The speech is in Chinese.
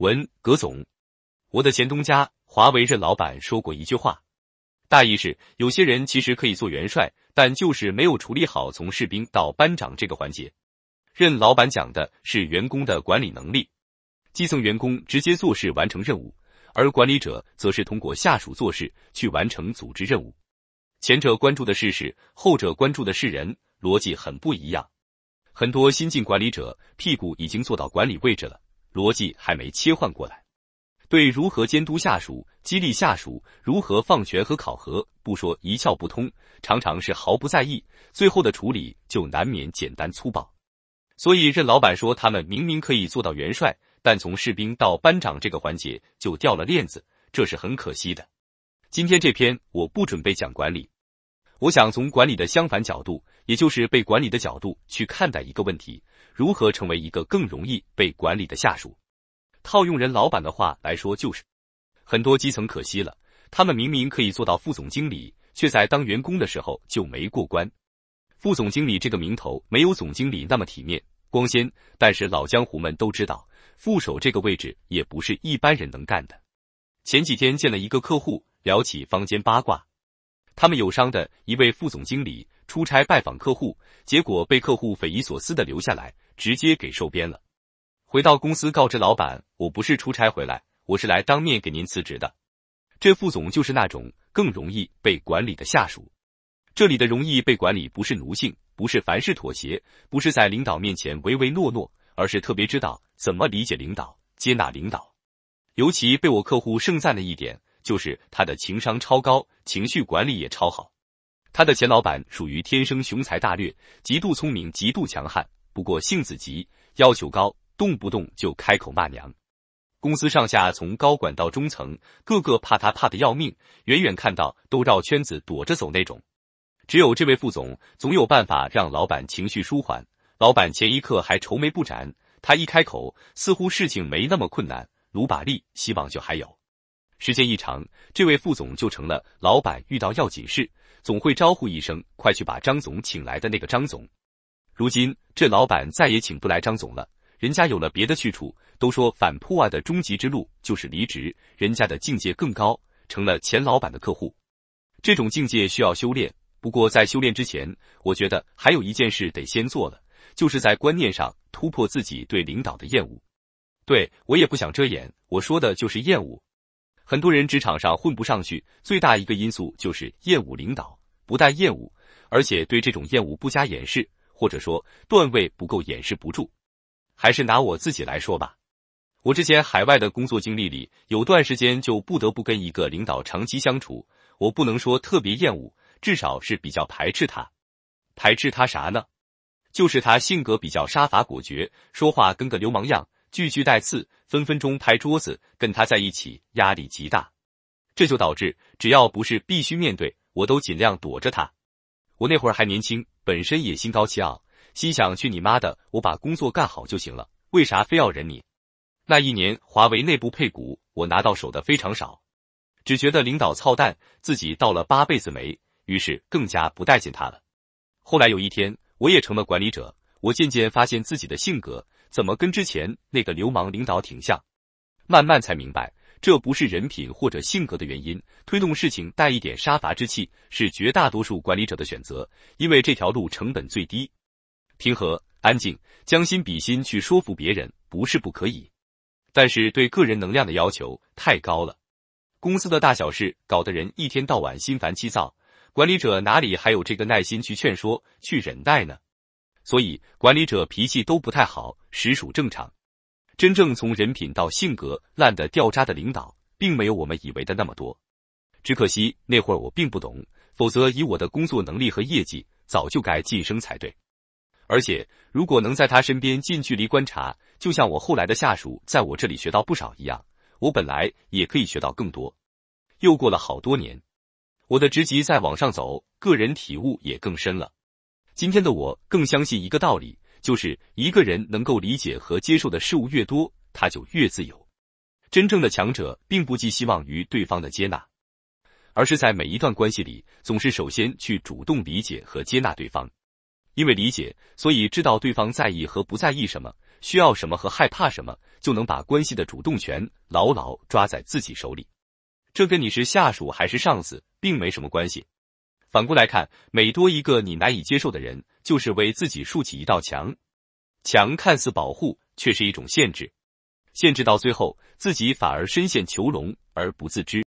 文葛总，我的前东家华为任老板说过一句话，大意是有些人其实可以做元帅，但就是没有处理好从士兵到班长这个环节。任老板讲的是员工的管理能力，基层员工直接做事完成任务，而管理者则是通过下属做事去完成组织任务。前者关注的是事，后者关注的是人，逻辑很不一样。很多新晋管理者屁股已经坐到管理位置了。逻辑还没切换过来，对如何监督下属、激励下属、如何放权和考核，不说一窍不通，常常是毫不在意，最后的处理就难免简单粗暴。所以任老板说，他们明明可以做到元帅，但从士兵到班长这个环节就掉了链子，这是很可惜的。今天这篇我不准备讲管理，我想从管理的相反角度，也就是被管理的角度去看待一个问题。如何成为一个更容易被管理的下属？套用人老板的话来说，就是很多基层可惜了，他们明明可以做到副总经理，却在当员工的时候就没过关。副总经理这个名头没有总经理那么体面光鲜，但是老江湖们都知道，副手这个位置也不是一般人能干的。前几天见了一个客户，聊起坊间八卦，他们友商的一位副总经理出差拜访客户，结果被客户匪夷所思的留下来。直接给收编了。回到公司，告知老板：“我不是出差回来，我是来当面给您辞职的。”这副总就是那种更容易被管理的下属。这里的“容易被管理”不是奴性，不是凡事妥协，不是在领导面前唯唯诺诺，而是特别知道怎么理解领导，接纳领导。尤其被我客户盛赞的一点，就是他的情商超高，情绪管理也超好。他的前老板属于天生雄才大略，极度聪明，极度强悍。不过性子急，要求高，动不动就开口骂娘。公司上下从高管到中层，个个怕他怕的要命，远远看到都绕圈子躲着走那种。只有这位副总，总有办法让老板情绪舒缓。老板前一刻还愁眉不展，他一开口，似乎事情没那么困难，努把力，希望就还有。时间一长，这位副总就成了老板遇到要紧事，总会招呼一声：“快去把张总请来的那个张总。”如今这老板再也请不来张总了，人家有了别的去处。都说反破啊的终极之路就是离职，人家的境界更高，成了前老板的客户。这种境界需要修炼，不过在修炼之前，我觉得还有一件事得先做了，就是在观念上突破自己对领导的厌恶。对我也不想遮掩，我说的就是厌恶。很多人职场上混不上去，最大一个因素就是厌恶领导，不但厌恶，而且对这种厌恶不加掩饰。或者说段位不够掩饰不住，还是拿我自己来说吧。我之前海外的工作经历里，有段时间就不得不跟一个领导长期相处。我不能说特别厌恶，至少是比较排斥他。排斥他啥呢？就是他性格比较杀伐果决，说话跟个流氓样，句句带刺，分分钟拍桌子。跟他在一起压力极大，这就导致只要不是必须面对，我都尽量躲着他。我那会儿还年轻，本身也心高气傲，心想去你妈的，我把工作干好就行了，为啥非要忍你？那一年华为内部配股，我拿到手的非常少，只觉得领导操蛋，自己倒了八辈子霉，于是更加不待见他了。后来有一天，我也成了管理者，我渐渐发现自己的性格怎么跟之前那个流氓领导挺像，慢慢才明白。这不是人品或者性格的原因，推动事情带一点杀伐之气，是绝大多数管理者的选择。因为这条路成本最低，平和、安静，将心比心去说服别人，不是不可以，但是对个人能量的要求太高了。公司的大小事搞得人一天到晚心烦气躁，管理者哪里还有这个耐心去劝说、去忍耐呢？所以，管理者脾气都不太好，实属正常。真正从人品到性格烂的掉渣的领导，并没有我们以为的那么多。只可惜那会儿我并不懂，否则以我的工作能力和业绩，早就该晋升才对。而且如果能在他身边近距离观察，就像我后来的下属在我这里学到不少一样，我本来也可以学到更多。又过了好多年，我的职级在往上走，个人体悟也更深了。今天的我更相信一个道理。就是一个人能够理解和接受的事物越多，他就越自由。真正的强者并不寄希望于对方的接纳，而是在每一段关系里，总是首先去主动理解和接纳对方。因为理解，所以知道对方在意和不在意什么，需要什么和害怕什么，就能把关系的主动权牢牢抓在自己手里。这跟你是下属还是上司，并没什么关系。反过来看，每多一个你难以接受的人，就是为自己竖起一道墙。墙看似保护，却是一种限制，限制到最后，自己反而深陷囚笼而不自知。